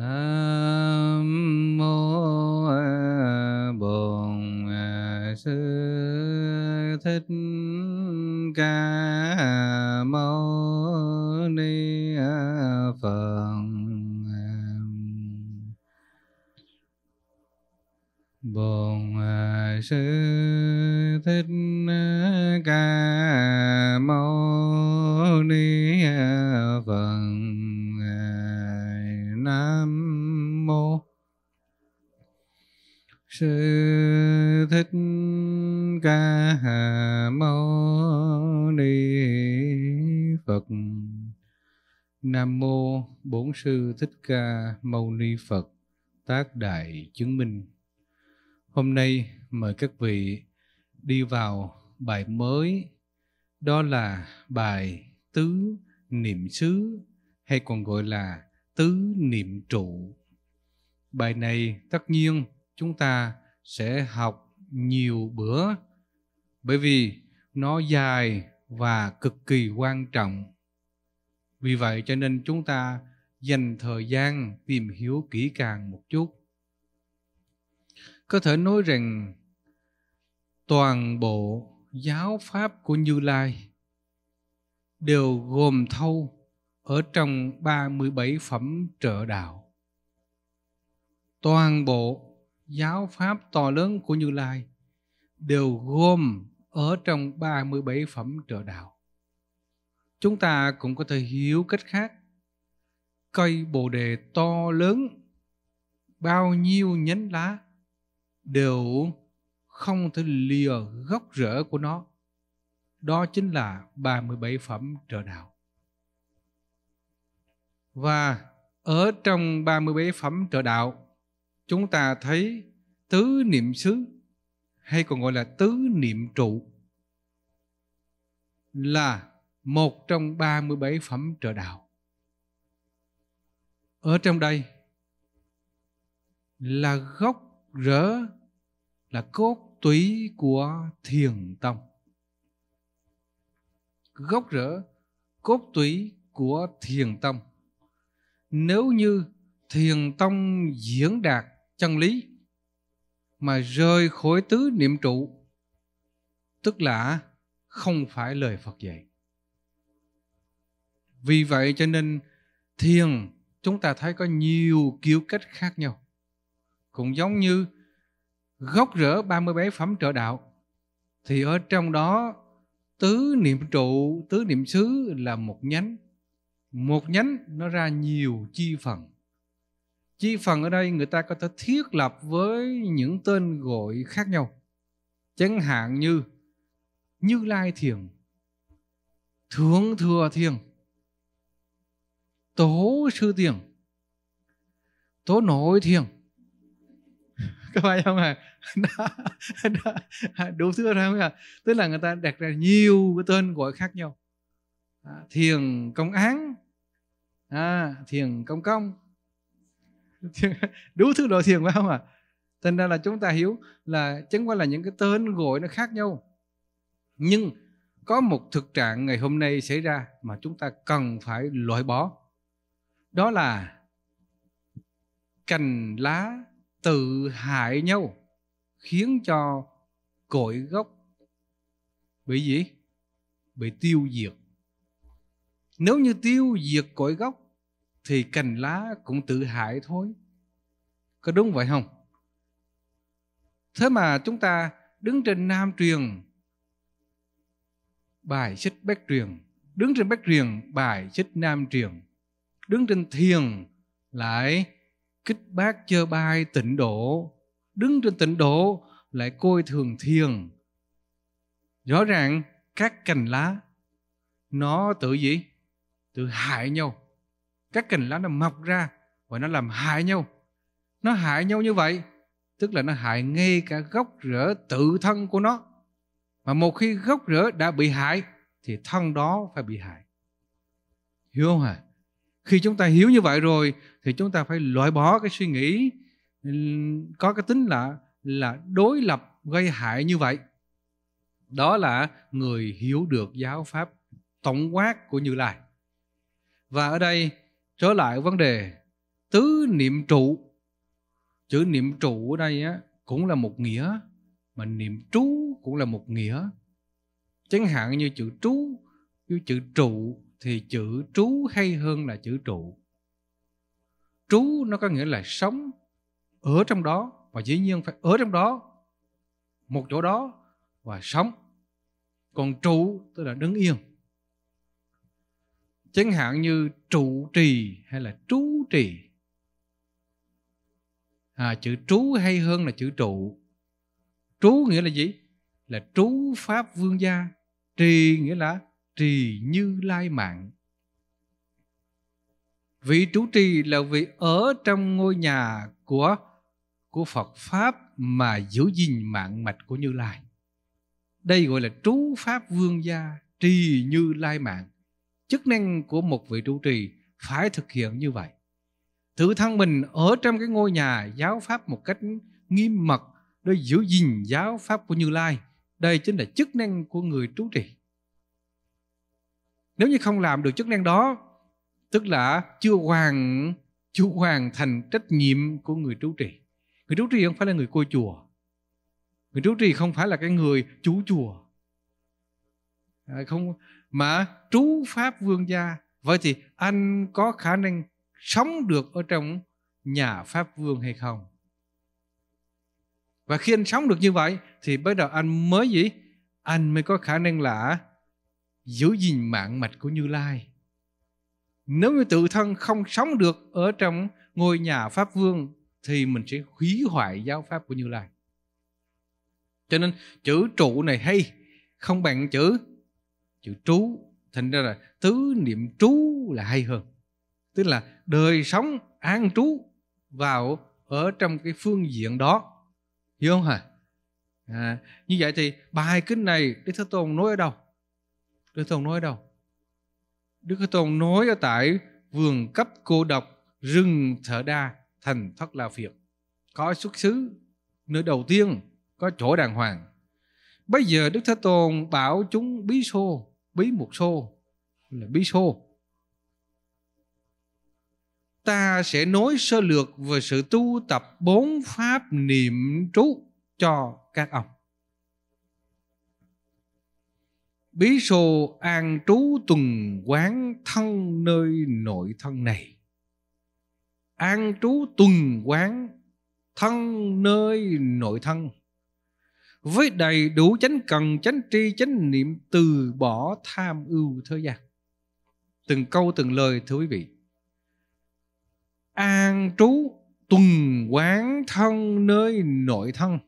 Nam mô Bổn Sư Thích Ca Mâu Ni Phật Bổn Sư Thích Ca Mâu Ni Phật nam mô sư thích ca hà mâu ni phật nam mô bốn sư thích ca mâu ni phật tác đại chứng minh hôm nay mời các vị đi vào bài mới đó là bài tứ niệm xứ hay còn gọi là tứ niệm trụ. Bài này tất nhiên chúng ta sẽ học nhiều bữa bởi vì nó dài và cực kỳ quan trọng. Vì vậy cho nên chúng ta dành thời gian tìm hiểu kỹ càng một chút. Có thể nói rằng toàn bộ giáo pháp của Như Lai đều gồm thâu ở trong 37 phẩm trợ đạo. Toàn bộ giáo pháp to lớn của Như Lai đều gồm ở trong 37 phẩm trợ đạo. Chúng ta cũng có thể hiểu cách khác. Cây Bồ đề to lớn bao nhiêu nhánh lá đều không thể lìa gốc rễ của nó. Đó chính là 37 phẩm trợ đạo. Và ở trong 37 phẩm trợ đạo, chúng ta thấy tứ niệm xứ hay còn gọi là tứ niệm trụ là một trong 37 phẩm trợ đạo. Ở trong đây là gốc rễ là cốt túy của thiền tông. Gốc rễ cốt túy của thiền tông nếu như thiền tông diễn đạt chân lý mà rời khỏi tứ niệm trụ tức là không phải lời Phật dạy. Vì vậy cho nên thiền chúng ta thấy có nhiều kiểu cách khác nhau. Cũng giống như gốc rỡ 37 phẩm trợ đạo thì ở trong đó tứ niệm trụ, tứ niệm xứ là một nhánh một nhánh nó ra nhiều chi phần chi phần ở đây người ta có thể thiết lập với những tên gọi khác nhau chẳng hạn như như lai thiền thượng thừa thiền tổ sư thiền tố nội thiền các bạn không à đó, đó, đủ thứ không à tức là người ta đặt ra nhiều cái tên gọi khác nhau à, thiền công án à, thiền công công đủ thứ loại thiền phải không ạ à? thành ra là chúng ta hiểu là chẳng qua là những cái tên gọi nó khác nhau nhưng có một thực trạng ngày hôm nay xảy ra mà chúng ta cần phải loại bỏ đó là cành lá tự hại nhau khiến cho cội gốc bị gì bị tiêu diệt nếu như tiêu diệt cội gốc thì cành lá cũng tự hại thôi. Có đúng vậy không? Thế mà chúng ta đứng trên nam truyền bài xích bách truyền, đứng trên bách truyền bài xích nam truyền, đứng trên thiền lại kích bác chơ bai tịnh độ, đứng trên tịnh độ lại coi thường thiền. Rõ ràng các cành lá nó tự gì? tự hại nhau các cành lá nó mọc ra và nó làm hại nhau nó hại nhau như vậy tức là nó hại ngay cả gốc rễ tự thân của nó mà một khi gốc rễ đã bị hại thì thân đó phải bị hại hiểu không hả khi chúng ta hiểu như vậy rồi thì chúng ta phải loại bỏ cái suy nghĩ có cái tính là là đối lập gây hại như vậy đó là người hiểu được giáo pháp tổng quát của như lai và ở đây trở lại vấn đề tứ niệm trụ. Chữ niệm trụ ở đây á, cũng là một nghĩa, mà niệm trú cũng là một nghĩa. Chẳng hạn như chữ trú, như chữ trụ thì chữ trú hay hơn là chữ trụ. Trú nó có nghĩa là sống ở trong đó và dĩ nhiên phải ở trong đó một chỗ đó và sống. Còn trụ tức là đứng yên chẳng hạn như trụ trì hay là trú trì à, chữ trú hay hơn là chữ trụ trú nghĩa là gì là trú pháp vương gia trì nghĩa là trì như lai mạng vị trú trì là vị ở trong ngôi nhà của của Phật pháp mà giữ gìn mạng mạch của Như Lai. Đây gọi là trú pháp vương gia trì Như Lai mạng chức năng của một vị trụ trì phải thực hiện như vậy tự thân mình ở trong cái ngôi nhà giáo pháp một cách nghiêm mật để giữ gìn giáo pháp của Như Lai đây chính là chức năng của người trú trì nếu như không làm được chức năng đó tức là chưa hoàn chưa hoàn thành trách nhiệm của người trú trì người trú trì không phải là người cô chùa người trú trì không phải là cái người chú chùa à, không mà trú pháp vương gia vậy thì anh có khả năng sống được ở trong nhà pháp vương hay không và khi anh sống được như vậy thì bắt đầu anh mới gì anh mới có khả năng là giữ gìn mạng mạch của như lai nếu như tự thân không sống được ở trong ngôi nhà pháp vương thì mình sẽ hủy hoại giáo pháp của như lai cho nên chữ trụ này hay không bằng chữ chữ trú thành ra là tứ niệm trú là hay hơn tức là đời sống an trú vào ở trong cái phương diện đó hiểu không hả à, như vậy thì bài kinh này đức thế tôn nói ở đâu đức thế tôn nói ở đâu đức thế tôn nói ở tại vườn cấp cô độc rừng thở đa thành thất la phiệt có xuất xứ nơi đầu tiên có chỗ đàng hoàng bây giờ đức thế tôn bảo chúng bí xô bí một xô là bí xô ta sẽ nói sơ lược về sự tu tập bốn pháp niệm trú cho các ông bí sô an trú tuần quán thân nơi nội thân này an trú tuần quán thân nơi nội thân với đầy đủ chánh cần chánh tri chánh niệm từ bỏ tham ưu thế gian từng câu từng lời thưa quý vị an trú tuần quán thân nơi nội thân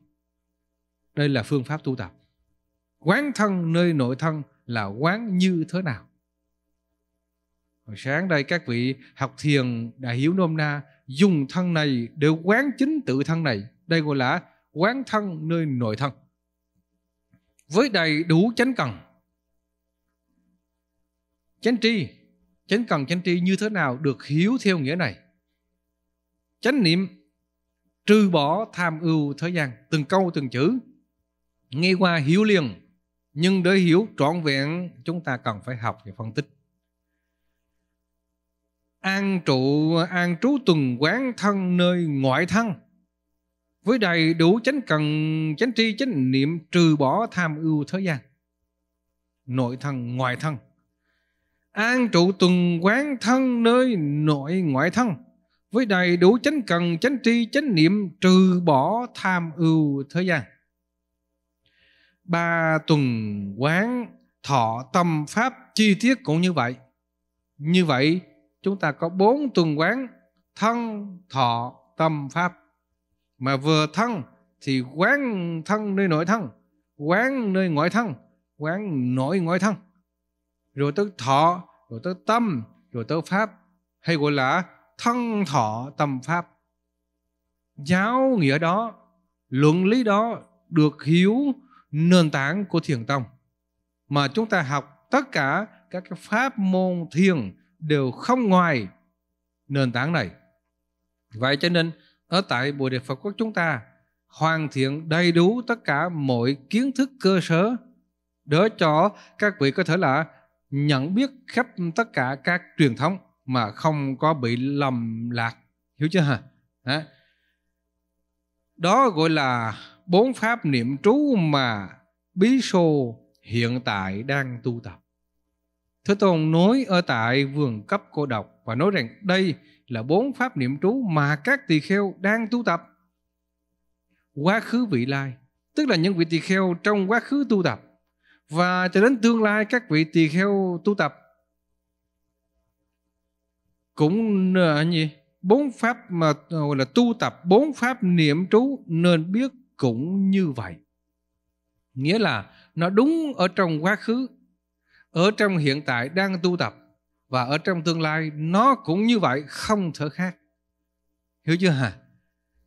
đây là phương pháp tu tập quán thân nơi nội thân là quán như thế nào Hồi sáng đây các vị học thiền đại hiểu nôm na dùng thân này để quán chính tự thân này đây gọi là quán thân nơi nội thân với đầy đủ chánh cần chánh tri chánh cần chánh tri như thế nào được hiểu theo nghĩa này chánh niệm trừ bỏ tham ưu thời gian từng câu từng chữ nghe qua hiểu liền nhưng để hiểu trọn vẹn chúng ta cần phải học và phân tích an trụ an trú tuần quán thân nơi ngoại thân với đầy đủ chánh cần chánh tri chánh niệm trừ bỏ tham ưu thế gian nội thân ngoại thân an trụ tuần quán thân nơi nội ngoại thân với đầy đủ chánh cần chánh tri chánh niệm trừ bỏ tham ưu thế gian ba tuần quán thọ tâm pháp chi tiết cũng như vậy như vậy chúng ta có bốn tuần quán thân thọ tâm pháp mà vừa thân thì quán thân nơi nội thân quán nơi ngoại thân quán nội ngoại thân rồi tới thọ rồi tới tâm rồi tới pháp hay gọi là thân thọ tâm pháp giáo nghĩa đó luận lý đó được hiểu nền tảng của thiền tông mà chúng ta học tất cả các pháp môn thiền đều không ngoài nền tảng này vậy cho nên ở tại Bồ Đề Phật Quốc chúng ta hoàn thiện đầy đủ tất cả mọi kiến thức cơ sở để cho các vị có thể là nhận biết khắp tất cả các truyền thống mà không có bị lầm lạc hiểu chưa hả đó. đó gọi là bốn pháp niệm trú mà bí sô hiện tại đang tu tập thế tôn nói ở tại vườn cấp cô độc và nói rằng đây là bốn pháp niệm trú mà các tỳ kheo đang tu tập quá khứ vị lai tức là những vị tỳ kheo trong quá khứ tu tập và cho đến tương lai các vị tỳ kheo tu tập cũng uh, gì bốn pháp mà ờ, gọi là tu tập bốn pháp niệm trú nên biết cũng như vậy nghĩa là nó đúng ở trong quá khứ ở trong hiện tại đang tu tập và ở trong tương lai nó cũng như vậy không thể khác hiểu chưa hả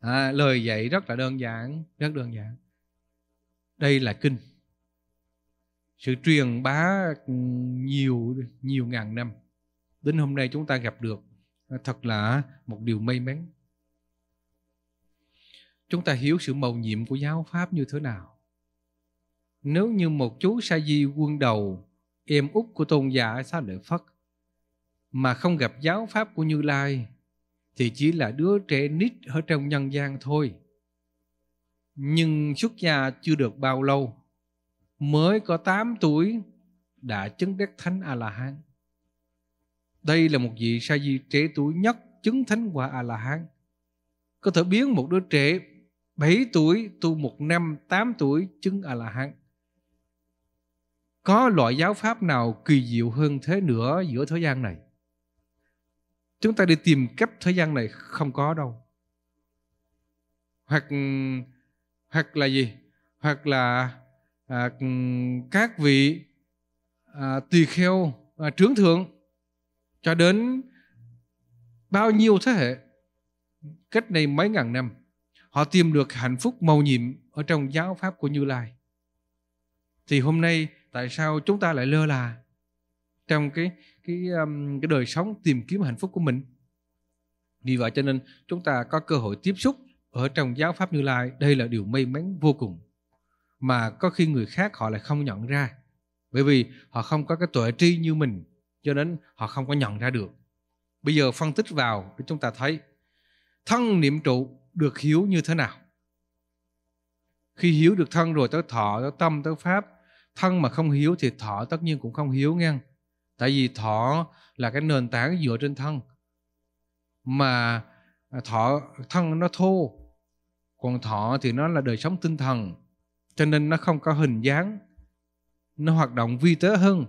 à, lời dạy rất là đơn giản rất đơn giản đây là kinh sự truyền bá nhiều nhiều ngàn năm đến hôm nay chúng ta gặp được à, thật là một điều may mắn chúng ta hiểu sự mầu nhiệm của giáo pháp như thế nào nếu như một chú sa di quân đầu em út của tôn giả xá lợi phất mà không gặp giáo pháp của Như Lai thì chỉ là đứa trẻ nít ở trong nhân gian thôi. Nhưng xuất gia chưa được bao lâu, mới có 8 tuổi đã chứng đắc thánh A La Hán. Đây là một vị sa di trẻ tuổi nhất chứng thánh quả A La Hán. Có thể biến một đứa trẻ 7 tuổi tu một năm, 8 tuổi chứng A La Hán. Có loại giáo pháp nào kỳ diệu hơn thế nữa giữa thế gian này? chúng ta đi tìm cách thế gian này không có đâu hoặc hoặc là gì hoặc là à, các vị à, tỳ kheo à, trướng thượng cho đến bao nhiêu thế hệ cách đây mấy ngàn năm họ tìm được hạnh phúc màu nhiệm ở trong giáo pháp của như lai thì hôm nay tại sao chúng ta lại lơ là trong cái cái cái đời sống tìm kiếm hạnh phúc của mình vì vậy cho nên chúng ta có cơ hội tiếp xúc ở trong giáo pháp như lai đây là điều may mắn vô cùng mà có khi người khác họ lại không nhận ra bởi vì họ không có cái tuệ tri như mình cho nên họ không có nhận ra được bây giờ phân tích vào để chúng ta thấy thân niệm trụ được hiểu như thế nào khi hiểu được thân rồi tới thọ tới tâm tới pháp thân mà không hiếu thì thọ tất nhiên cũng không hiếu ngang tại vì thọ là cái nền tảng dựa trên thân mà à, thọ thân nó thô còn thọ thì nó là đời sống tinh thần cho nên nó không có hình dáng nó hoạt động vi tế hơn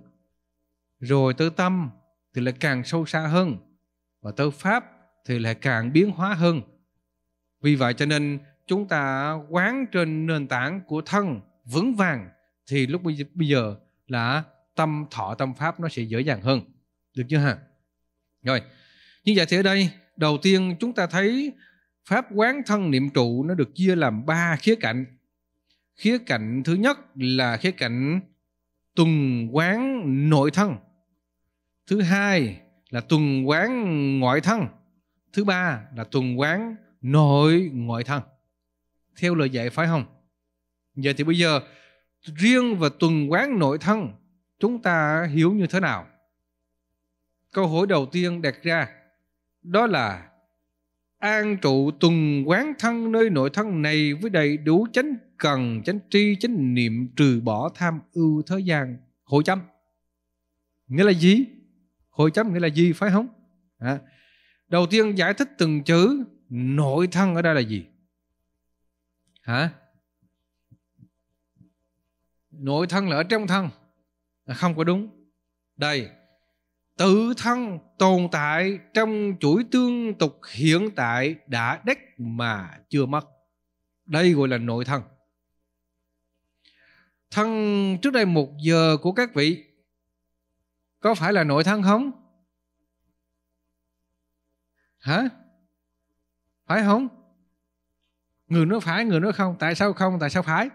rồi tới tâm thì lại càng sâu xa hơn và tới pháp thì lại càng biến hóa hơn vì vậy cho nên chúng ta quán trên nền tảng của thân vững vàng thì lúc bây giờ là tâm thọ tâm pháp nó sẽ dễ dàng hơn được chưa hả rồi như vậy thì ở đây đầu tiên chúng ta thấy pháp quán thân niệm trụ nó được chia làm ba khía cạnh khía cạnh thứ nhất là khía cạnh tuần quán nội thân thứ hai là tuần quán ngoại thân thứ ba là tuần quán nội ngoại thân theo lời dạy phải không giờ thì bây giờ riêng và tuần quán nội thân chúng ta hiểu như thế nào? Câu hỏi đầu tiên đặt ra đó là an trụ tuần quán thân nơi nội thân này với đầy đủ chánh cần, chánh tri, chánh niệm trừ bỏ tham ưu thế gian. Hội chấm. Nghĩa là gì? Hội chấm nghĩa là gì phải không? À. Đầu tiên giải thích từng chữ nội thân ở đây là gì? Hả? Nội thân là ở trong thân là không có đúng đây tự thân tồn tại trong chuỗi tương tục hiện tại đã đích mà chưa mất đây gọi là nội thân thân trước đây một giờ của các vị có phải là nội thân không hả phải không người nói phải người nói không tại sao không tại sao phải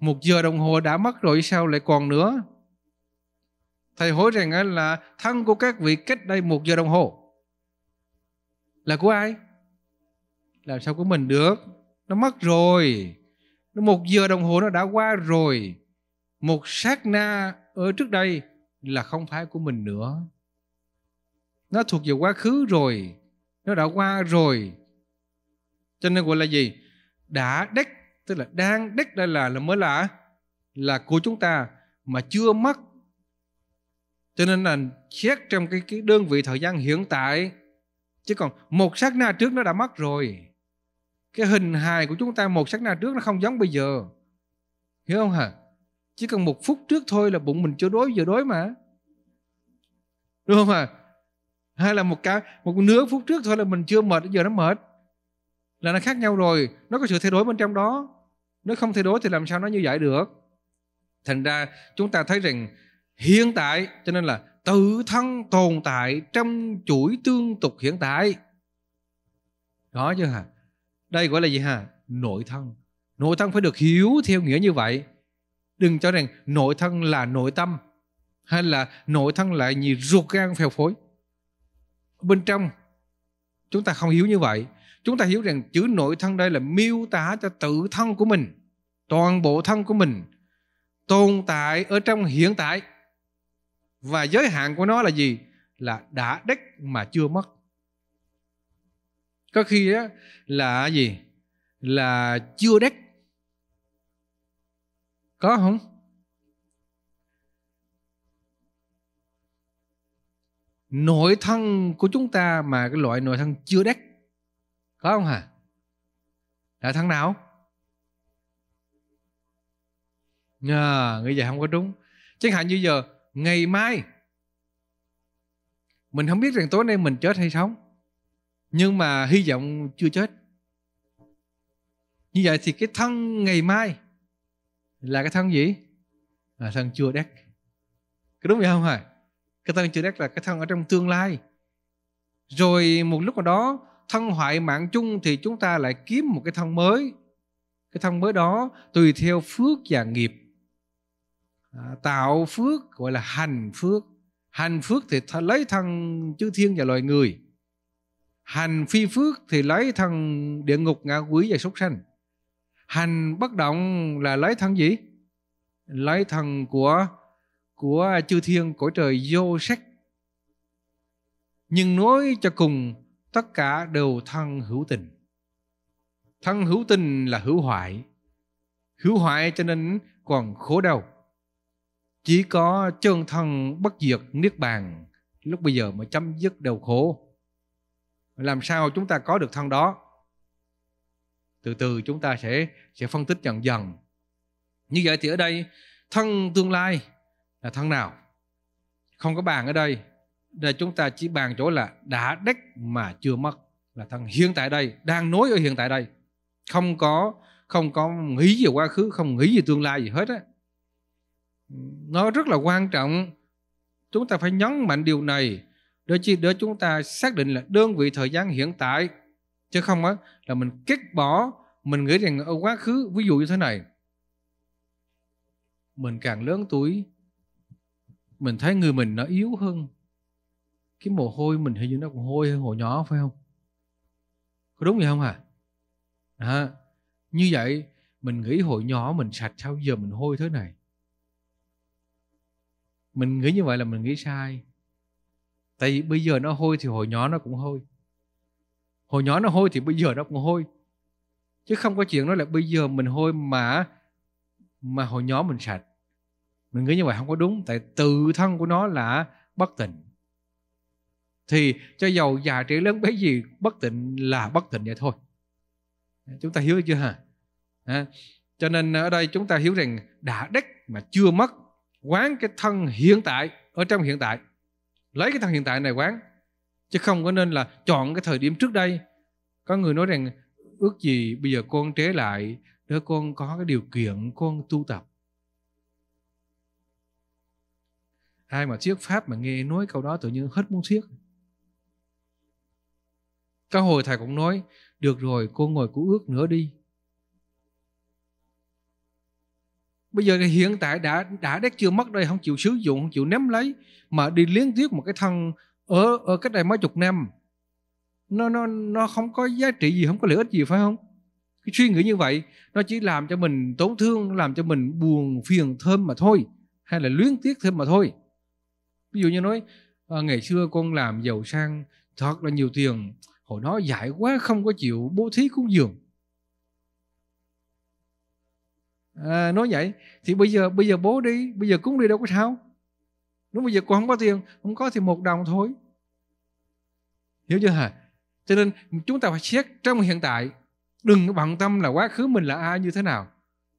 một giờ đồng hồ đã mất rồi sao lại còn nữa thầy hỏi rằng là thân của các vị cách đây một giờ đồng hồ là của ai làm sao của mình được nó mất rồi nó một giờ đồng hồ nó đã qua rồi một sát na ở trước đây là không phải của mình nữa nó thuộc về quá khứ rồi nó đã qua rồi cho nên gọi là gì đã đắc tức là đang đích đây là là mới là là của chúng ta mà chưa mất cho nên là xét trong cái, cái đơn vị thời gian hiện tại chứ còn một sát na trước nó đã mất rồi cái hình hài của chúng ta một sát na trước nó không giống bây giờ hiểu không hả chỉ cần một phút trước thôi là bụng mình chưa đói giờ đói mà đúng không hả hay là một cái một nửa phút trước thôi là mình chưa mệt giờ nó mệt là nó khác nhau rồi nó có sự thay đổi bên trong đó nó không thay đổi thì làm sao nó như vậy được? Thành ra chúng ta thấy rằng hiện tại cho nên là tự thân tồn tại trong chuỗi tương tục hiện tại. Đó chứ hả? Đây gọi là gì hả? Nội thân. Nội thân phải được hiểu theo nghĩa như vậy. Đừng cho rằng nội thân là nội tâm hay là nội thân lại gì ruột gan phèo phối. Bên trong chúng ta không hiểu như vậy chúng ta hiểu rằng chữ nội thân đây là miêu tả cho tự thân của mình toàn bộ thân của mình tồn tại ở trong hiện tại và giới hạn của nó là gì là đã đích mà chưa mất có khi đó là gì là chưa đích có không nội thân của chúng ta mà cái loại nội thân chưa đích có không hả? Là thằng nào? À, nghĩ vậy không có đúng. Chẳng hạn như giờ, ngày mai mình không biết rằng tối nay mình chết hay sống nhưng mà hy vọng chưa chết như vậy thì cái thân ngày mai là cái thân gì là thân chưa đắc có đúng vậy không hả cái thân chưa đắc là cái thân ở trong tương lai rồi một lúc nào đó thân hoại mạng chung thì chúng ta lại kiếm một cái thân mới cái thân mới đó tùy theo phước và nghiệp à, tạo phước gọi là hành phước hành phước thì th- lấy thân chư thiên và loài người hành phi phước thì lấy thân địa ngục ngạ quỷ và súc sanh hành bất động là lấy thân gì lấy thân của của chư thiên cõi trời vô sắc nhưng nói cho cùng tất cả đều thân hữu tình thân hữu tình là hữu hoại hữu hoại cho nên còn khổ đau chỉ có chân thân bất diệt niết bàn lúc bây giờ mới chấm dứt đau khổ làm sao chúng ta có được thân đó từ từ chúng ta sẽ sẽ phân tích dần dần như vậy thì ở đây thân tương lai là thân nào không có bàn ở đây là chúng ta chỉ bàn chỗ là đã đắc mà chưa mất là thân hiện tại đây đang nối ở hiện tại đây không có không có nghĩ về quá khứ không nghĩ về tương lai gì hết á nó rất là quan trọng chúng ta phải nhấn mạnh điều này để chi để chúng ta xác định là đơn vị thời gian hiện tại chứ không á là mình kết bỏ mình nghĩ rằng ở quá khứ ví dụ như thế này mình càng lớn tuổi mình thấy người mình nó yếu hơn cái mồ hôi mình hình như nó còn hôi hơn hồi nhỏ phải không có đúng vậy không hả à? à, như vậy mình nghĩ hồi nhỏ mình sạch sao giờ mình hôi thế này mình nghĩ như vậy là mình nghĩ sai tại vì bây giờ nó hôi thì hồi nhỏ nó cũng hôi hồi nhỏ nó hôi thì bây giờ nó cũng hôi chứ không có chuyện nói là bây giờ mình hôi mà mà hồi nhỏ mình sạch mình nghĩ như vậy không có đúng tại tự thân của nó là bất tỉnh thì cho giàu già trẻ lớn bé gì bất tịnh là bất tịnh vậy thôi chúng ta hiểu chưa hả à, cho nên ở đây chúng ta hiểu rằng đã đắc mà chưa mất quán cái thân hiện tại ở trong hiện tại lấy cái thân hiện tại này quán chứ không có nên là chọn cái thời điểm trước đây có người nói rằng ước gì bây giờ con trế lại để con có cái điều kiện con tu tập ai mà thuyết pháp mà nghe nói câu đó tự nhiên hết muốn thuyết có hồi thầy cũng nói, được rồi cô ngồi cô ước nữa đi. Bây giờ hiện tại đã đã đét chưa mất đây không chịu sử dụng, không chịu ném lấy mà đi liên tiếp một cái thân ở ở cách đây mấy chục năm. Nó nó nó không có giá trị gì, không có lợi ích gì phải không? Cái suy nghĩ như vậy nó chỉ làm cho mình tổn thương, làm cho mình buồn phiền thơm mà thôi, hay là luyến tiếc thêm mà thôi. Ví dụ như nói à, ngày xưa con làm giàu sang thật là nhiều tiền hồi đó dại quá không có chịu bố thí cúng dường à, nói vậy thì bây giờ bây giờ bố đi bây giờ cúng đi đâu có sao lúc bây giờ con không có tiền không có thì một đồng thôi hiểu chưa hả cho nên chúng ta phải xét trong hiện tại đừng bận tâm là quá khứ mình là ai như thế nào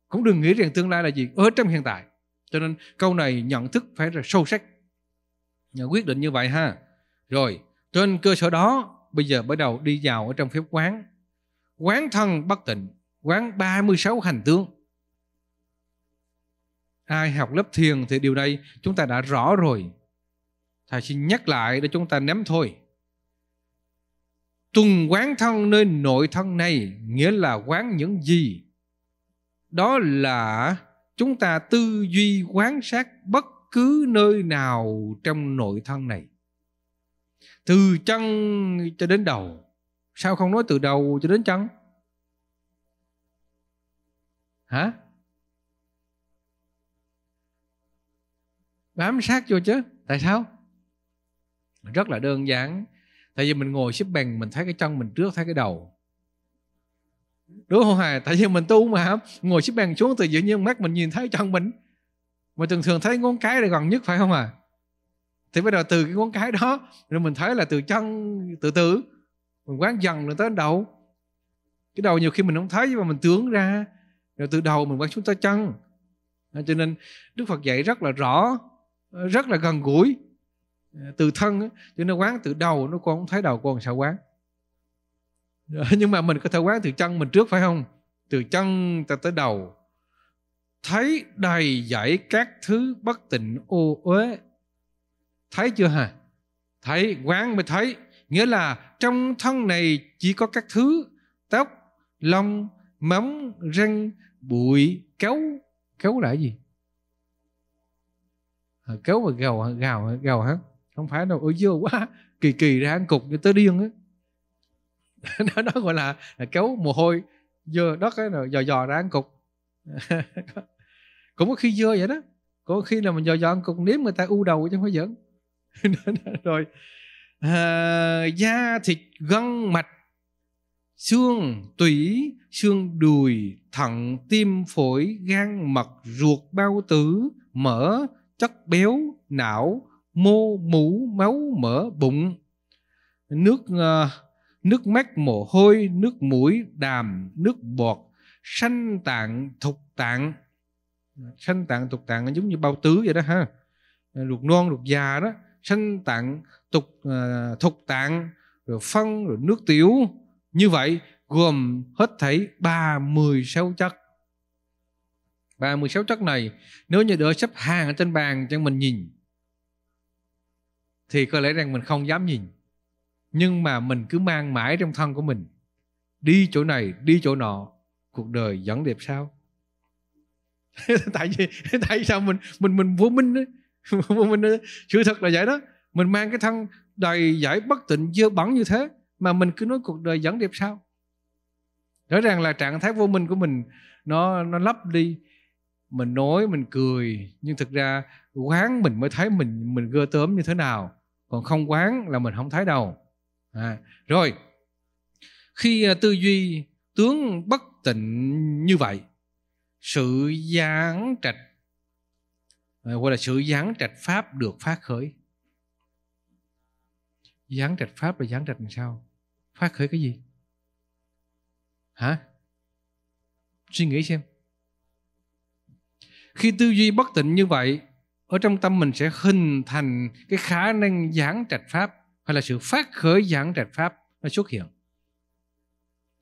cũng đừng nghĩ rằng tương lai là gì ở trong hiện tại cho nên câu này nhận thức phải là sâu sắc quyết định như vậy ha rồi trên cơ sở đó bây giờ bắt đầu đi vào ở trong phép quán quán thân bất tịnh quán 36 hành tướng ai học lớp thiền thì điều này chúng ta đã rõ rồi thầy xin nhắc lại để chúng ta ném thôi tuần quán thân nơi nội thân này nghĩa là quán những gì đó là chúng ta tư duy quán sát bất cứ nơi nào trong nội thân này từ chân cho đến đầu sao không nói từ đầu cho đến chân hả bám sát vô chứ tại sao rất là đơn giản tại vì mình ngồi xếp bằng mình thấy cái chân mình trước thấy cái đầu đúng không hả tại vì mình tu mà ngồi xếp bằng xuống tự nhiên mắt mình nhìn thấy chân mình mà thường thường thấy ngón cái là gần nhất phải không à thì bây giờ từ cái ngón cái đó rồi mình thấy là từ chân từ từ mình quán dần rồi tới đầu cái đầu nhiều khi mình không thấy nhưng mà mình tướng ra rồi từ đầu mình quán xuống tới chân cho nên đức phật dạy rất là rõ rất là gần gũi à, từ thân cho nên quán từ đầu nó con không thấy đầu con sao quán nhưng mà mình có thể quán từ chân mình trước phải không từ chân ta tới đầu thấy đầy dãy các thứ bất tịnh ô uế thấy chưa hả thấy quán mới thấy nghĩa là trong thân này chỉ có các thứ tóc lông móng răng bụi kéo kéo là gì à, kéo và gào gào gào hả không phải đâu ôi dơ quá kỳ kỳ ra ăn cục như tới điên á nó đó gọi là, là kéo mồ hôi dơ đất ấy, rồi dò dò ra ăn cục cũng có khi dơ vậy đó có khi là mình dò dò ăn cục nếm người ta u đầu chứ không phải giỡn rồi à, da thịt gân mạch xương tủy xương đùi thận tim phổi gan mật ruột bao tử mỡ chất béo não mô mũ máu mỡ bụng nước uh, nước mắt mồ hôi nước mũi đàm nước bọt sanh tạng thục tạng sanh tạng thục tạng giống như bao tứ vậy đó ha ruột non ruột già đó sân tạng tục uh, ờ, thục tạng rồi phân rồi nước tiểu như vậy gồm hết thảy 36 chất 36 chất này nếu như đỡ xếp hàng ở trên bàn cho mình nhìn thì có lẽ rằng mình không dám nhìn nhưng mà mình cứ mang mãi trong thân của mình đi chỗ này đi chỗ nọ cuộc đời dẫn đẹp sao tại vì tại sao mình mình mình vô minh ấy mình sự thật là vậy đó mình mang cái thân đầy giải bất tịnh dơ bẩn như thế mà mình cứ nói cuộc đời dẫn đẹp sao rõ ràng là trạng thái vô minh của mình nó nó lấp đi mình nói mình cười nhưng thực ra quán mình mới thấy mình mình gơ tớm như thế nào còn không quán là mình không thấy đâu à, rồi khi à, tư duy tướng bất tịnh như vậy sự giảng trạch Ờ, gọi là sự giảng trạch pháp được phát khởi giảng trạch pháp là giảng trạch làm sao phát khởi cái gì hả suy nghĩ xem khi tư duy bất tịnh như vậy ở trong tâm mình sẽ hình thành cái khả năng giảng trạch pháp hay là sự phát khởi giảng trạch pháp nó xuất hiện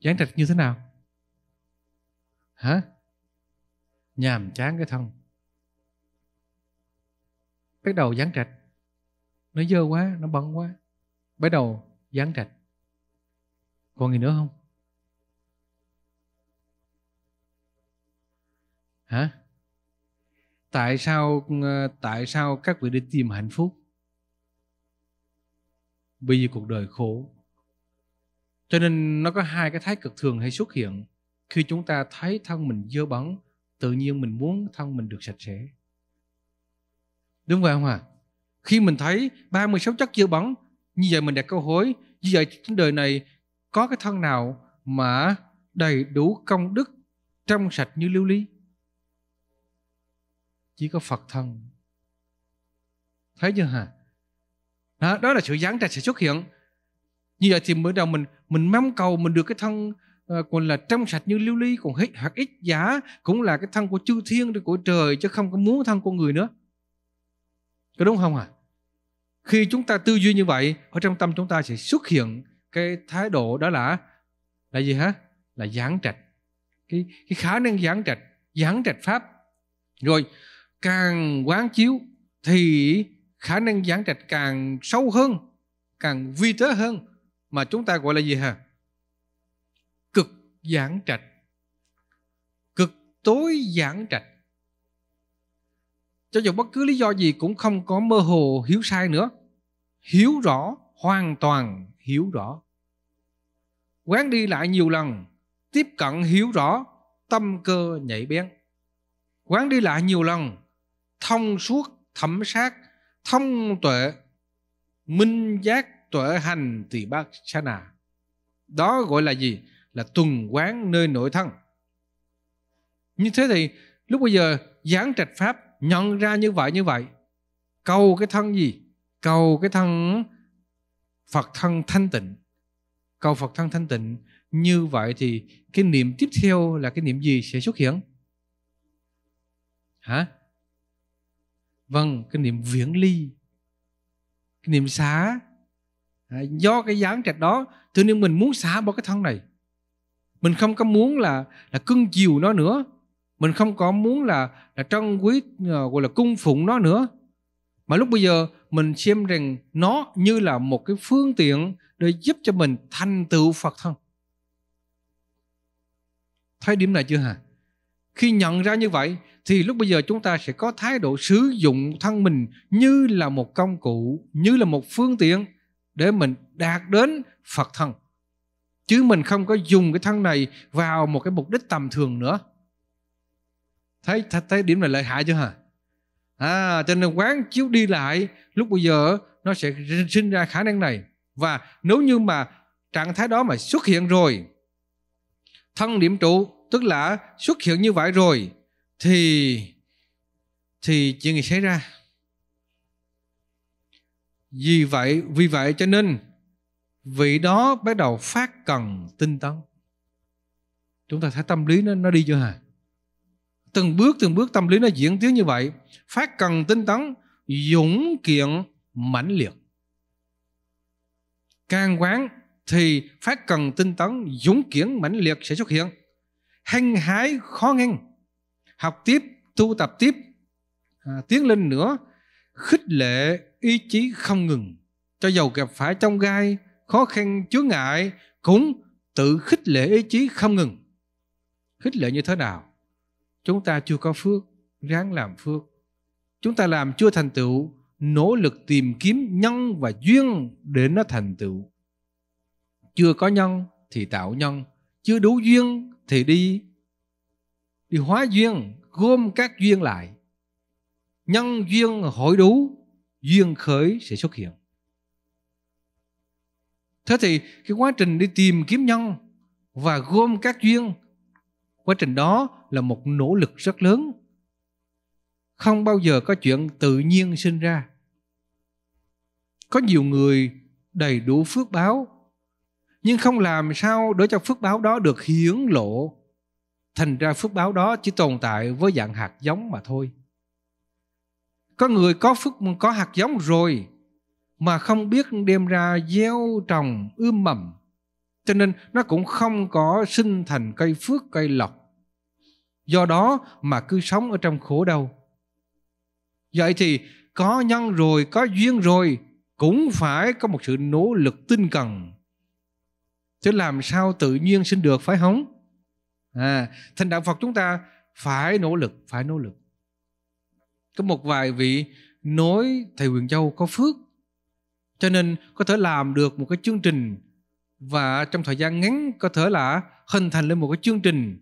giảng trạch như thế nào hả nhàm chán cái thân bắt đầu dán trạch nó dơ quá nó bẩn quá bắt đầu dán trạch còn gì nữa không hả tại sao ờ, tại sao các vị đi tìm hạnh phúc bởi vì cuộc đời khổ cho nên nó có hai cái thái cực thường hay xuất hiện khi chúng ta thấy thân mình dơ bẩn tự nhiên mình muốn thân mình được sạch sẽ Đúng vậy không ạ? À? Khi mình thấy 36 chất chưa bắn như vậy mình đặt câu hỏi như vậy trên đời này có cái thân nào mà đầy đủ công đức trong sạch như lưu ly? Chỉ có Phật thân. Thấy chưa hả? Đó, đó là sự gián trạch sẽ xuất hiện. Như vậy thì mới đầu mình mình mong cầu mình được cái thân còn ờ, là trong sạch như lưu ly còn hết hoặc ít giả cũng là cái thân của chư thiên của trời chứ không có muốn thân con người nữa có đúng không ạ? À? Khi chúng ta tư duy như vậy, ở trong tâm chúng ta sẽ xuất hiện cái thái độ đó là là gì hả? Là giảng trạch. Cái, cái khả năng giảng trạch, giảng trạch pháp. Rồi càng quán chiếu thì khả năng giảng trạch càng sâu hơn, càng vi tế hơn mà chúng ta gọi là gì hả? Cực giảng trạch. Cực tối giảng trạch cho dù bất cứ lý do gì cũng không có mơ hồ hiếu sai nữa hiếu rõ hoàn toàn hiếu rõ quán đi lại nhiều lần tiếp cận hiếu rõ tâm cơ nhảy bén quán đi lại nhiều lần thông suốt thẩm sát thông tuệ minh giác tuệ hành tỳ bác nà đó gọi là gì là tuần quán nơi nội thân như thế thì lúc bây giờ giảng trạch pháp nhận ra như vậy như vậy cầu cái thân gì cầu cái thân phật thân thanh tịnh cầu phật thân thanh tịnh như vậy thì cái niệm tiếp theo là cái niệm gì sẽ xuất hiện hả vâng cái niệm viễn ly cái niệm xả do cái dáng trạch đó tự nhiên mình muốn xả bỏ cái thân này mình không có muốn là là cưng chiều nó nữa mình không có muốn là là trân quý ờ, gọi là cung phụng nó nữa mà lúc bây giờ mình xem rằng nó như là một cái phương tiện để giúp cho mình thành tựu Phật thân thấy điểm này chưa hả khi nhận ra như vậy thì lúc bây giờ chúng ta sẽ có thái độ sử dụng thân mình như là một công cụ như là một phương tiện để mình đạt đến Phật thân chứ mình không có dùng cái thân này vào một cái mục đích tầm thường nữa thấy thấy, thấy điểm này lợi hại chưa hả à cho nên quán chiếu đi lại lúc bây giờ nó sẽ sinh ra khả năng này và nếu như mà trạng thái đó mà xuất hiện rồi thân điểm trụ tức là xuất hiện như vậy rồi thì thì chuyện gì xảy ra vì vậy vì vậy cho nên vị đó bắt đầu phát cần tinh tấn chúng ta thấy tâm lý nó nó đi chưa hả à? từng bước từng bước tâm lý nó diễn tiến như vậy phát cần tinh tấn dũng kiện mãnh liệt càng quán thì phát cần tinh tấn dũng kiện mãnh liệt sẽ xuất hiện hăng hái khó ngăn học tiếp tu tập tiếp à, tiến lên nữa khích lệ ý chí không ngừng cho dầu gặp phải trong gai khó khăn chướng ngại cũng tự khích lệ ý chí không ngừng khích lệ như thế nào chúng ta chưa có phước ráng làm phước chúng ta làm chưa thành tựu nỗ lực tìm kiếm nhân và duyên để nó thành tựu chưa có nhân thì tạo nhân chưa đủ duyên thì đi đi hóa duyên gom các duyên lại nhân duyên hội đủ duyên khởi sẽ xuất hiện thế thì cái quá trình đi tìm kiếm nhân và gom các duyên quá trình đó là một nỗ lực rất lớn không bao giờ có chuyện tự nhiên sinh ra có nhiều người đầy đủ phước báo nhưng không làm sao để cho phước báo đó được hiển lộ thành ra phước báo đó chỉ tồn tại với dạng hạt giống mà thôi có người có phước có hạt giống rồi mà không biết đem ra gieo trồng ươm mầm cho nên nó cũng không có sinh thành cây phước cây lộc do đó mà cứ sống ở trong khổ đau vậy thì có nhân rồi có duyên rồi cũng phải có một sự nỗ lực tinh cần chứ làm sao tự nhiên sinh được phải không à thành đạo phật chúng ta phải nỗ lực phải nỗ lực có một vài vị nói thầy Quyền Châu có phước cho nên có thể làm được một cái chương trình và trong thời gian ngắn có thể là hình thành lên một cái chương trình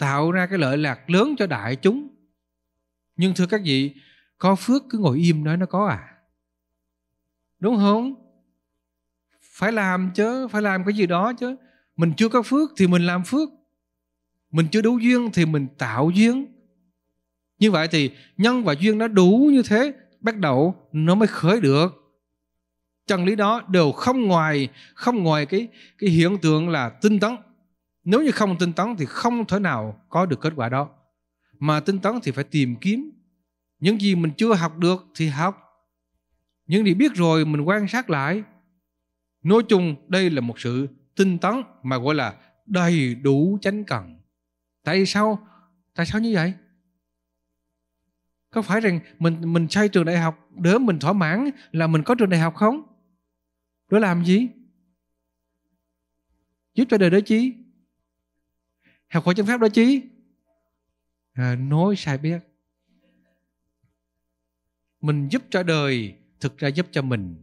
tạo ra cái lợi lạc lớn cho đại chúng nhưng thưa các vị có phước cứ ngồi im nói nó có à đúng không phải làm chứ phải làm cái gì đó chứ mình chưa có phước thì mình làm phước mình chưa đủ duyên thì mình tạo duyên như vậy thì nhân và duyên nó đủ như thế bắt đầu nó mới khởi được chân lý đó đều không ngoài không ngoài cái cái hiện tượng là tinh tấn nếu như không tinh tấn thì không thể nào có được kết quả đó. Mà tinh tấn thì phải tìm kiếm. Những gì mình chưa học được thì học. Những gì biết rồi mình quan sát lại. Nói chung đây là một sự tinh tấn mà gọi là đầy đủ chánh cần. Tại sao? Tại sao như vậy? Có phải rằng mình mình xây trường đại học để mình thỏa mãn là mình có trường đại học không? Để làm gì? Giúp cho đời đối chi học khổ chân pháp đó chứ à, nói sai biết mình giúp cho đời thực ra giúp cho mình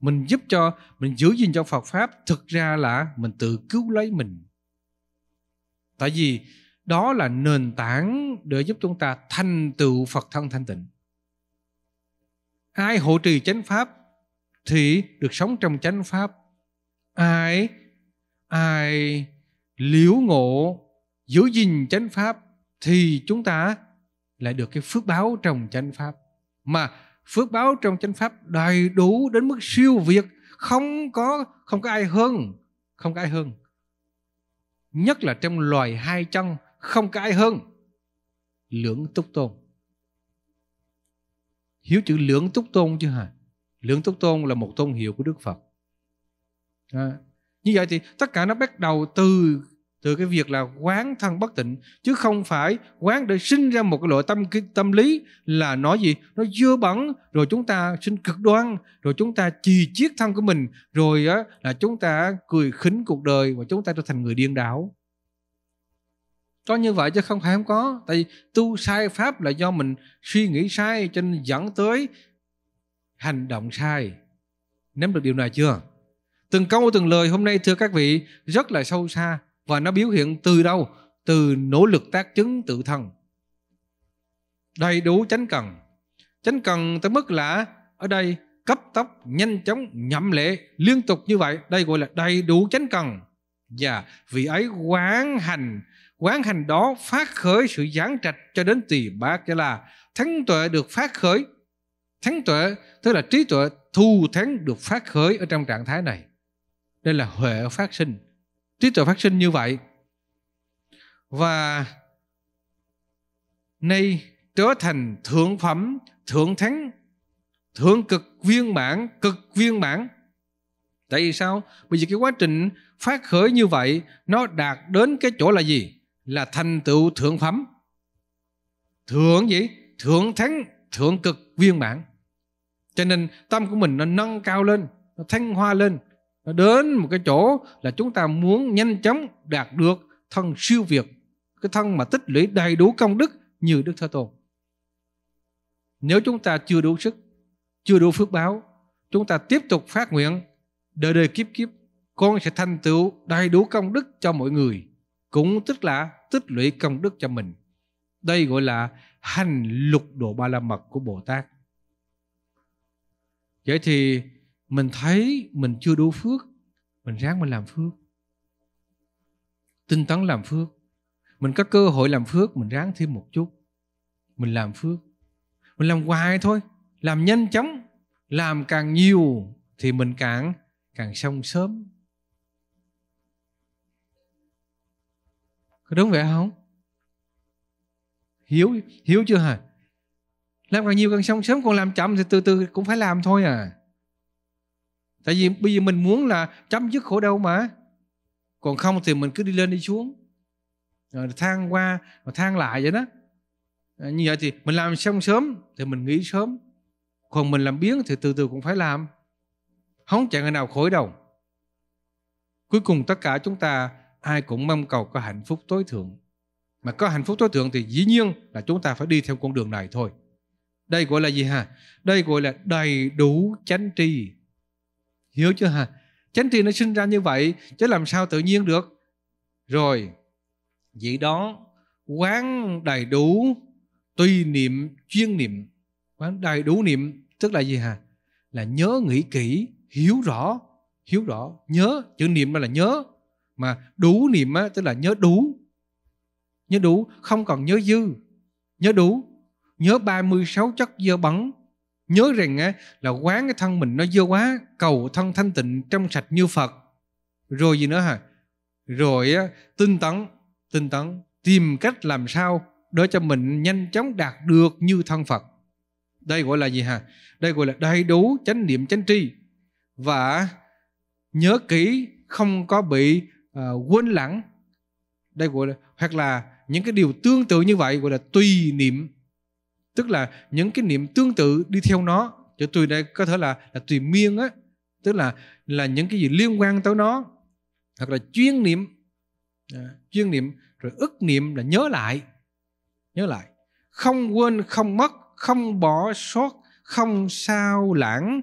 mình giúp cho mình giữ gìn cho Phật pháp thực ra là mình tự cứu lấy mình tại vì đó là nền tảng để giúp chúng ta thành tựu Phật thân thanh tịnh ai hộ trì chánh pháp thì được sống trong chánh pháp ai ai liễu ngộ giữ gìn chánh pháp thì chúng ta lại được cái phước báo trong chánh pháp mà phước báo trong chánh pháp đầy đủ đến mức siêu việt không có không có ai hơn không có ai hơn nhất là trong loài hai chân không có ai hơn lưỡng túc tôn hiểu chữ lưỡng túc tôn chưa hả lưỡng túc tôn là một tôn hiệu của đức phật à, như vậy thì tất cả nó bắt đầu từ từ cái việc là quán thân bất tịnh chứ không phải quán để sinh ra một cái loại tâm tâm lý là nói gì nó dơ bẩn rồi chúng ta sinh cực đoan rồi chúng ta chì chiết thân của mình rồi á, là chúng ta cười khính cuộc đời và chúng ta trở thành người điên đảo có như vậy chứ không phải không có tại vì tu sai pháp là do mình suy nghĩ sai cho nên dẫn tới hành động sai nắm được điều này chưa Từng câu từng lời hôm nay thưa các vị rất là sâu xa và nó biểu hiện từ đâu? Từ nỗ lực tác chứng tự thân. Đầy đủ chánh cần. Chánh cần tới mức là ở đây cấp tốc, nhanh chóng, nhậm lễ liên tục như vậy. Đây gọi là đầy đủ chánh cần. Và vị ấy quán hành quán hành đó phát khởi sự giáng trạch cho đến tỳ bát cho là thánh tuệ được phát khởi thánh tuệ tức là trí tuệ thu thắng được phát khởi ở trong trạng thái này đây là huệ phát sinh trí tuệ phát sinh như vậy và nay trở thành thượng phẩm thượng thánh, thượng cực viên mãn cực viên mãn tại vì sao bởi vì cái quá trình phát khởi như vậy nó đạt đến cái chỗ là gì là thành tựu thượng phẩm thượng gì thượng thánh, thượng cực viên mãn cho nên tâm của mình nó nâng cao lên nó thanh hoa lên nó đến một cái chỗ là chúng ta muốn nhanh chóng đạt được thân siêu việt cái thân mà tích lũy đầy đủ công đức như đức thế tôn nếu chúng ta chưa đủ sức chưa đủ phước báo chúng ta tiếp tục phát nguyện đời đời kiếp kiếp con sẽ thành tựu đầy đủ công đức cho mọi người cũng tức là tích lũy công đức cho mình đây gọi là hành lục độ ba la mật của bồ tát vậy thì mình thấy mình chưa đủ phước mình ráng mình làm phước tinh tấn làm phước mình có cơ hội làm phước mình ráng thêm một chút mình làm phước mình làm hoài thôi làm nhanh chóng làm càng nhiều thì mình càng càng xong sớm có đúng vậy không hiểu hiểu chưa hả làm càng nhiều càng xong sớm còn làm chậm thì từ từ cũng phải làm thôi à tại vì bây giờ mình muốn là chấm dứt khổ đau mà còn không thì mình cứ đi lên đi xuống rồi than qua rồi than lại vậy đó à, như vậy thì mình làm xong sớm thì mình nghĩ sớm còn mình làm biến thì từ từ cũng phải làm không chẳng ngày nào khỏi đâu cuối cùng tất cả chúng ta ai cũng mong cầu có hạnh phúc tối thượng mà có hạnh phúc tối thượng thì dĩ nhiên là chúng ta phải đi theo con đường này thôi đây gọi là gì hả đây gọi là đầy đủ chánh tri hiểu chưa hả chánh tri nó sinh ra như vậy chứ làm sao tự nhiên được rồi vậy đó quán đầy đủ tùy niệm chuyên niệm quán đầy đủ niệm tức là gì hả là nhớ nghĩ kỹ hiểu rõ hiểu rõ nhớ chữ niệm là nhớ mà đủ niệm á, tức là nhớ đủ nhớ đủ không còn nhớ dư nhớ đủ nhớ 36 chất dơ bẩn nhớ rằng á, là quán cái thân mình nó dơ quá cầu thân thanh tịnh trong sạch như phật rồi gì nữa hả rồi á, tinh tấn tinh tấn tìm cách làm sao để cho mình nhanh chóng đạt được như thân phật đây gọi là gì hả đây gọi là đầy đủ chánh niệm chánh tri và nhớ kỹ không có bị uh, quên lãng đây gọi là hoặc là những cái điều tương tự như vậy gọi là tùy niệm tức là những cái niệm tương tự đi theo nó chữ tùy đây có thể là là tùy miên á tức là là những cái gì liên quan tới nó hoặc là chuyên niệm à, chuyên niệm rồi ức niệm là nhớ lại nhớ lại không quên không mất không bỏ sót không sao lãng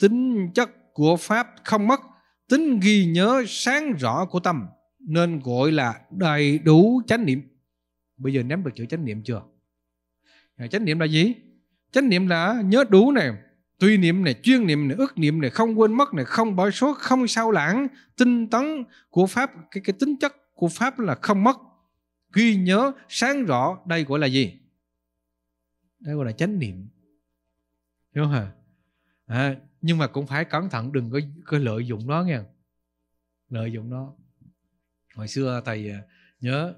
tính chất của pháp không mất tính ghi nhớ sáng rõ của tâm nên gọi là đầy đủ chánh niệm bây giờ nắm được chữ chánh niệm chưa chánh niệm là gì chánh niệm là nhớ đủ này tuy niệm này chuyên niệm này ước niệm này không quên mất này không bỏ sót không sao lãng tinh tấn của pháp cái cái tính chất của pháp là không mất ghi nhớ sáng rõ đây gọi là gì đây gọi là chánh niệm hiểu không à, nhưng mà cũng phải cẩn thận đừng có, có lợi dụng nó nha, lợi dụng nó hồi xưa thầy à, nhớ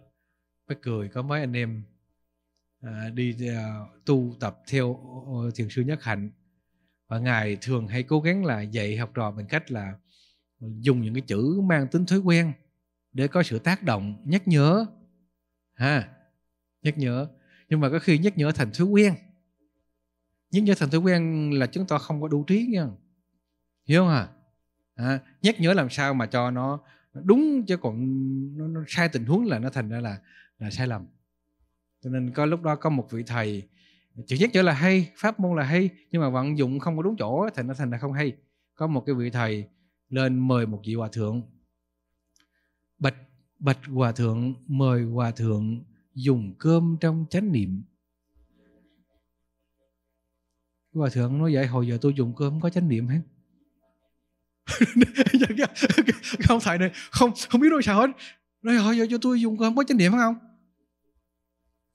mới cười có mấy anh em Ờ, đi ờ, tu tập theo ờ, thiền sư nhất hạnh và ngài thường hay cố gắng là dạy học trò bằng cách là dùng những cái chữ mang tính thói quen để có sự tác động nhắc nhở ha nhắc nhở nhưng mà có khi nhắc nhở thành thói quen nhắc nhở thành thói quen là chúng ta không có đủ trí nha hiểu không à? à nhắc nhở làm sao mà cho nó đúng chứ còn nó, nó sai tình huống là nó thành ra là là sai lầm cho nên có lúc đó có một vị thầy chữ nhất chữ là hay pháp môn là hay nhưng mà vận dụng không có đúng chỗ thì nó thành là không hay có một cái vị thầy lên mời một vị hòa thượng bạch bạch hòa thượng mời hòa thượng dùng cơm trong chánh niệm hòa thượng nói vậy hồi giờ tôi dùng cơm có chánh niệm hết dạ, dạ, không thầy này không không biết nói sao hết nói hồi giờ cho tôi dùng cơm có chánh niệm không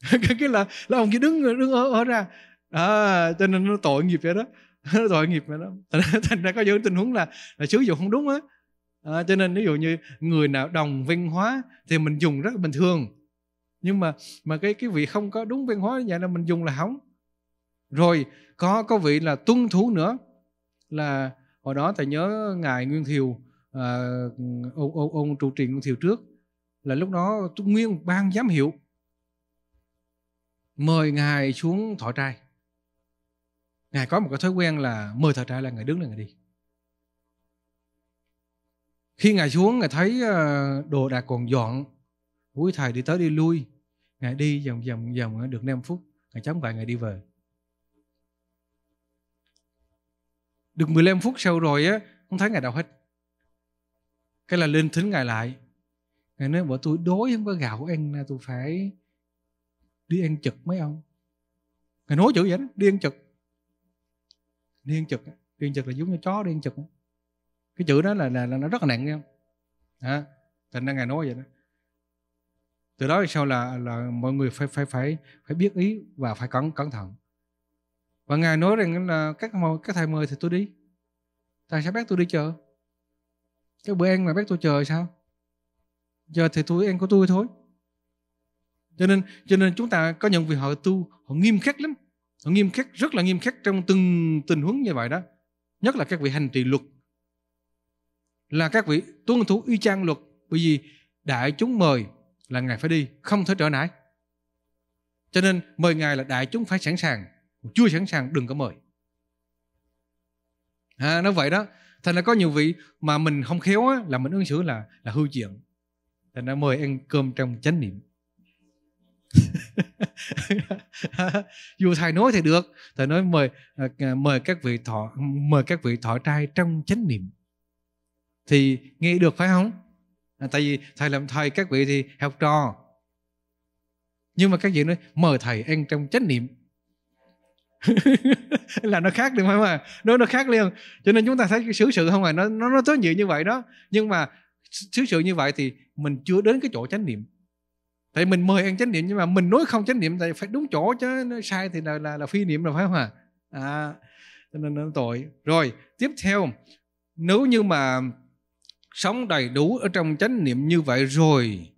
cái là là ông kia đứng đứng ở, ở ra à, cho nên nó tội nghiệp vậy đó nó tội nghiệp vậy đó thành, ra có những tình huống là là sử dụng không đúng á à, cho nên ví dụ như người nào đồng văn hóa thì mình dùng rất bình thường nhưng mà mà cái cái vị không có đúng văn hóa như vậy là mình dùng là hỏng rồi có có vị là tuân thủ nữa là hồi đó thầy nhớ ngài nguyên thiều à, ông, ông, ông trụ trì nguyên thiều trước là lúc đó nguyên ban giám hiệu mời ngài xuống thọ trai ngài có một cái thói quen là mời thọ trai là ngài đứng là ngài đi khi ngài xuống ngài thấy ờ, đồ đạc còn dọn quý thầy đi tới đi lui ngài đi vòng vòng vòng được 5 phút ngài chấm lại ngài đi về được 15 phút sau rồi á không thấy ngài đâu hết cái là lên thính ngài lại ngài nói bọn tôi đói không có gạo ăn tôi phải đi ăn trực mấy ông ngài nói chữ vậy đó đi ăn trực đi ăn trực đi ăn trực là giống như chó đi ăn trực cái chữ đó là là, là nó rất là nặng nghe không à, thành ra ngài nói vậy đó từ đó sau là là mọi người phải phải phải phải biết ý và phải cẩn cẩn thận và ngài nói rằng là các các thầy mời thì tôi đi tại sao bác tôi đi chờ cái bữa ăn mà bác tôi chờ sao giờ thì tôi ăn của tôi thôi cho nên cho nên chúng ta có những vị họ tu họ nghiêm khắc lắm họ nghiêm khắc rất là nghiêm khắc trong từng tình huống như vậy đó nhất là các vị hành trì luật là các vị tuân thủ y chang luật bởi vì đại chúng mời là ngài phải đi không thể trở lại cho nên mời ngài là đại chúng phải sẵn sàng chưa sẵn sàng đừng có mời à, nó vậy đó thành ra có nhiều vị mà mình không khéo á, là mình ứng xử là là hư chuyện thành ra mời ăn cơm trong chánh niệm dù thầy nói thì được thầy nói mời à, à, mời các vị thọ mời các vị thọ trai trong chánh niệm thì nghe được phải không à, tại vì thầy làm thầy các vị thì học trò nhưng mà các vị nói mời thầy ăn trong chánh niệm là nó khác được không ạ? nó nó khác liền cho nên chúng ta thấy cái xử sự không à nó nó nó tối như vậy đó nhưng mà xử sự như vậy thì mình chưa đến cái chỗ chánh niệm tại mình mời ăn chánh niệm nhưng mà mình nói không chánh niệm tại phải đúng chỗ chứ nó sai thì là là, là phi niệm rồi phải không à? à cho nên nó tội rồi tiếp theo nếu như mà sống đầy đủ ở trong chánh niệm như vậy rồi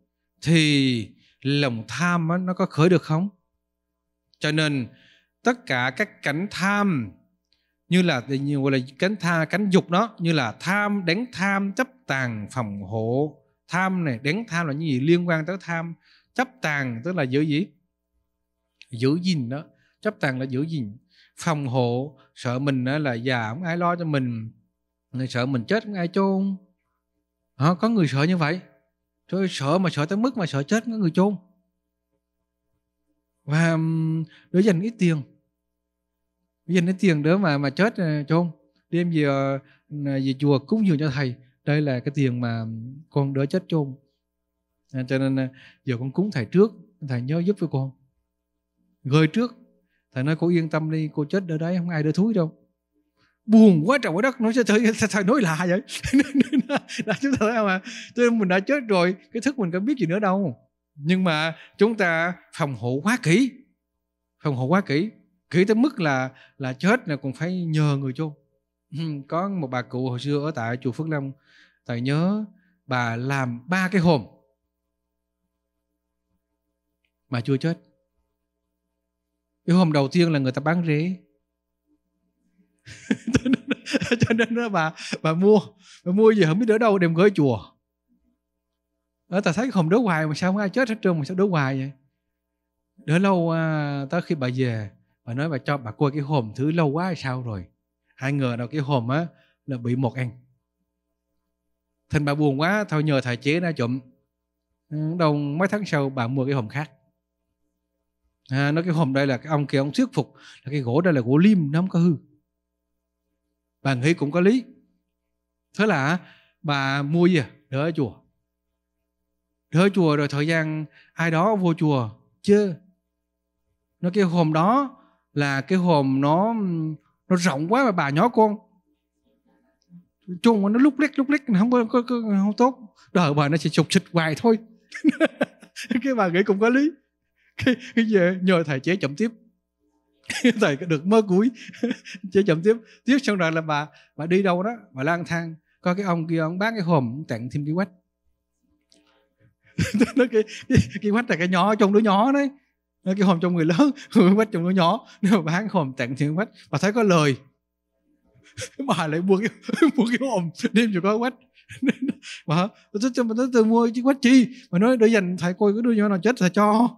thì lòng tham nó có khởi được không cho nên tất cả các cảnh tham như là như gọi là cánh tha cánh dục đó như là tham đánh tham chấp tàng phòng hộ tham này đánh tham là những gì liên quan tới tham chấp tàng tức là giữ gì giữ gìn đó chấp tàng là giữ gìn phòng hộ sợ mình là già không ai lo cho mình người sợ mình chết không ai chôn à, có người sợ như vậy tôi sợ mà sợ tới mức mà sợ chết có người chôn và để dành ít tiền dành ít tiền đó mà mà chết ờ, chôn đêm về ờ, về chùa cúng dường cho thầy đây là cái tiền mà con đỡ chết chôn à, cho nên à, giờ con cúng thầy trước thầy nhớ giúp cho con gửi trước thầy nói cô yên tâm đi cô chết ở đấy không ai đỡ thúi đâu buồn quá trời quá đất nói thầy, thầy nói lạ vậy đã chúng ta mà tôi mình đã chết rồi cái thức mình có biết gì nữa đâu nhưng mà chúng ta phòng hộ quá kỹ phòng hộ quá kỹ kỹ tới mức là là chết là còn phải nhờ người chôn có một bà cụ hồi xưa ở tại chùa Phước Long thầy nhớ bà làm ba cái hồn mà chưa chết cái hôm đầu tiên là người ta bán rễ cho nên đó bà bà mua bà mua gì không biết đỡ đâu đem gửi chùa ở ờ, ta thấy không đỡ hoài mà sao không ai chết hết trơn mà sao đỡ hoài vậy đỡ lâu à, tới khi bà về bà nói bà cho bà coi cái hòm thứ lâu quá hay sao rồi hai ngờ đâu cái hòm á là bị một ăn thành bà buồn quá thôi nhờ thầy chế ra chụm ừ, đâu mấy tháng sau bà mua cái hòm khác à, nó cái hôm đây là cái ông kia ông thuyết phục là cái gỗ đây là gỗ lim nó không có hư bà nghĩ cũng có lý thế là bà mua gì à? đỡ ở chùa đỡ ở chùa rồi thời gian ai đó vô chùa chưa? nó cái hồn đó là cái hòm nó nó rộng quá mà bà nhỏ con chung nó lúc lít lúc lít không có, có, có không tốt đời bà nó chỉ chụp xịt hoài thôi cái bà nghĩ cũng có lý cái, về nhờ thầy chế chậm tiếp thầy được mơ cuối chế chậm tiếp tiếp xong rồi là bà bà đi đâu đó bà lang thang có cái ông kia ông bán cái hòm tặng thêm cái quách nó cái, cái, cái quách là cái nhỏ trong đứa nhỏ đấy nó cái hòm trong người lớn người quách trong đứa nhỏ nếu mà bán hòm tặng thêm quách bà thấy có lời bà lại mua cái mua cái hòm đem cho có quách mà tôi cho tôi từ mua chứ quá chi mà nói để dành thầy coi cái đứa nhỏ nào chết thầy cho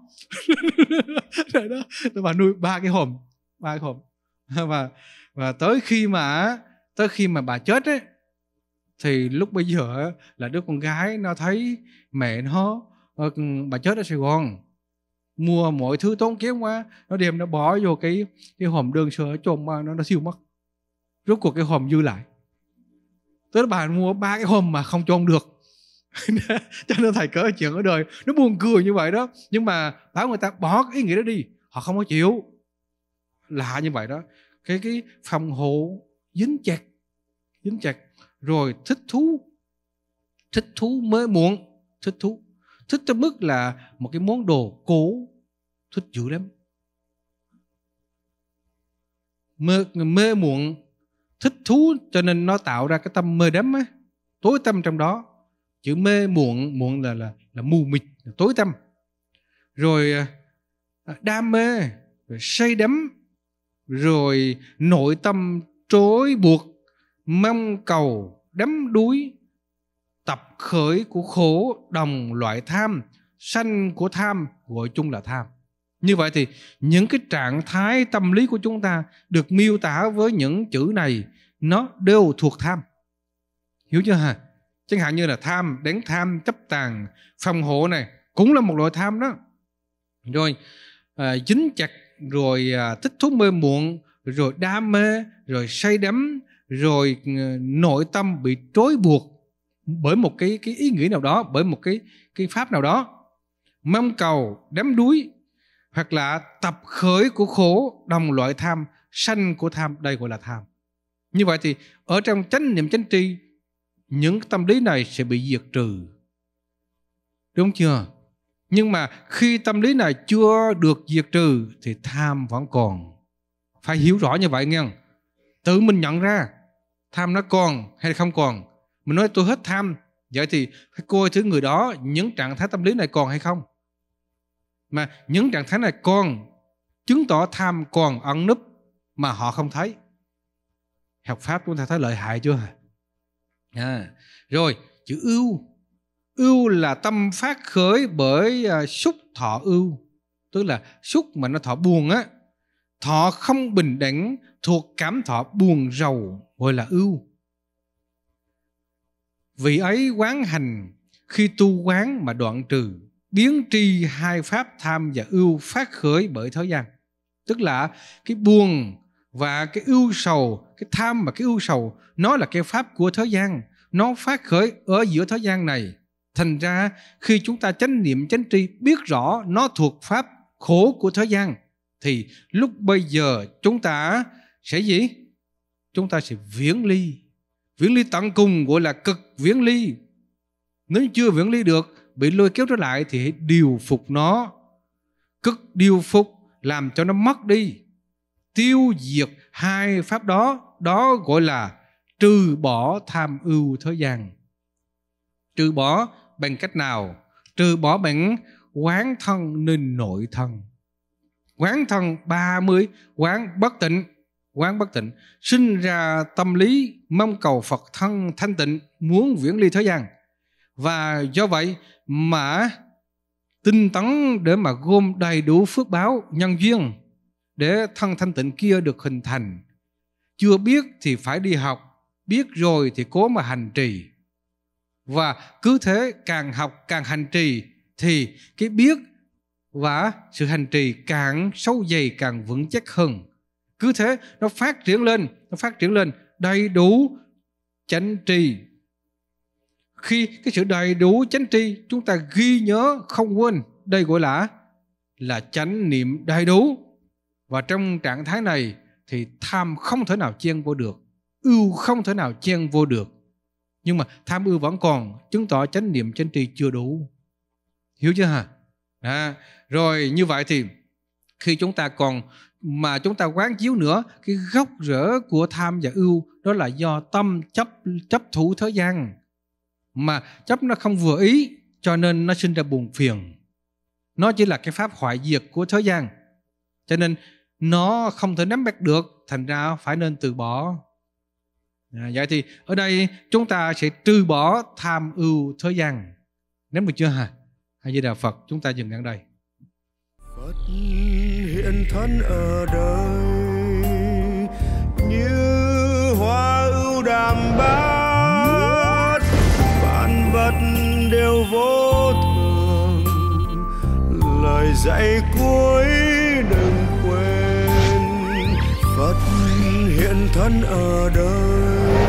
rồi đó tôi bảo nuôi ba cái hòm ba cái hòm và và tới khi mà tới khi mà bà chết ấy thì lúc bây giờ là đứa con gái nó thấy mẹ nó ờ, bà chết ở Sài Gòn mua mọi thứ tốn kém quá nó đem nó bỏ vô cái cái hòm đơn sơ chôn nó nó siêu mất rốt cuộc cái hòm dư lại tức là bà mua ba cái hôm mà không cho ông được cho nên thầy cỡ chuyện ở đời nó buồn cười như vậy đó nhưng mà bảo người ta bỏ cái ý nghĩa đó đi họ không có chịu lạ như vậy đó cái cái phòng hộ dính chặt dính chặt rồi thích thú thích thú mới muộn thích thú thích tới mức là một cái món đồ cố thích dữ lắm mê mê muộn thích thú cho nên nó tạo ra cái tâm mê đắm á tối tâm trong đó chữ mê muộn muộn là là là mù mịt là tối tâm rồi à, à, đam mê rồi say đắm rồi nội tâm trối buộc mong cầu đắm đuối tập khởi của khổ đồng loại tham sanh của tham gọi chung là tham như vậy thì những cái trạng thái tâm lý của chúng ta được miêu tả với những chữ này nó đều thuộc tham. Hiểu chưa hả? Chẳng hạn như là tham, đến tham, chấp tàng phòng hộ này cũng là một loại tham đó. Rồi à, dính chặt, rồi à, thích thú mê muộn, rồi đam mê, rồi say đắm, rồi ừ, nội tâm bị trói buộc bởi một cái cái ý nghĩ nào đó, bởi một cái cái pháp nào đó. Mong cầu, đắm đuối, hoặc là tập khởi của khổ đồng loại tham sanh của tham đây gọi là tham như vậy thì ở trong chánh niệm chánh tri những tâm lý này sẽ bị diệt trừ đúng chưa nhưng mà khi tâm lý này chưa được diệt trừ thì tham vẫn còn phải hiểu rõ như vậy nghe tự mình nhận ra tham nó còn hay không còn mình nói tôi hết tham vậy thì phải coi thứ người đó những trạng thái tâm lý này còn hay không mà những trạng thái này còn chứng tỏ tham còn ẩn núp mà họ không thấy học pháp chúng ta thấy lợi hại chưa à, rồi chữ ưu ưu là tâm phát khởi bởi uh, xúc thọ ưu tức là xúc mà nó thọ buồn á thọ không bình đẳng thuộc cảm thọ buồn rầu gọi là ưu vị ấy quán hành khi tu quán mà đoạn trừ biến tri hai pháp tham và ưu phát khởi bởi thế gian tức là cái buồn và cái ưu sầu cái tham và cái ưu sầu nó là cái pháp của thế gian nó phát khởi ở giữa thế gian này thành ra khi chúng ta chánh niệm chánh tri biết rõ nó thuộc pháp khổ của thế gian thì lúc bây giờ chúng ta sẽ gì chúng ta sẽ viễn ly viễn ly tận cùng gọi là cực viễn ly nếu chưa viễn ly được bị lôi kéo trở lại thì hãy điều phục nó cất điều phục làm cho nó mất đi tiêu diệt hai pháp đó đó gọi là trừ bỏ tham ưu thế gian trừ bỏ bằng cách nào trừ bỏ bằng quán thân nên nội thân quán thân 30 quán bất tịnh quán bất tịnh sinh ra tâm lý mong cầu Phật thân thanh tịnh muốn viễn ly thế gian và do vậy mà tinh tấn để mà gom đầy đủ phước báo nhân duyên để thân thanh tịnh kia được hình thành chưa biết thì phải đi học biết rồi thì cố mà hành trì và cứ thế càng học càng hành trì thì cái biết và sự hành trì càng sâu dày càng vững chắc hơn cứ thế nó phát triển lên nó phát triển lên đầy đủ chánh trì khi cái sự đầy đủ chánh tri chúng ta ghi nhớ không quên đây gọi là là chánh niệm đầy đủ và trong trạng thái này thì tham không thể nào chen vô được ưu không thể nào chen vô được nhưng mà tham ưu vẫn còn chứng tỏ chánh niệm chánh tri chưa đủ hiểu chưa hả à, rồi như vậy thì khi chúng ta còn mà chúng ta quán chiếu nữa cái gốc rễ của tham và ưu đó là do tâm chấp chấp thủ thế gian mà chấp nó không vừa ý cho nên nó sinh ra buồn phiền nó chỉ là cái pháp hoại diệt của thế gian cho nên nó không thể nắm bắt được thành ra phải nên từ bỏ à, vậy thì ở đây chúng ta sẽ trừ bỏ tham ưu thế gian nắm được chưa hả hay di đạo phật chúng ta dừng ngắn đây phật hiện thân ở đời như hoa ưu đàm bao vật đều vô thường lời dạy cuối đừng quên phật hiện thân ở đời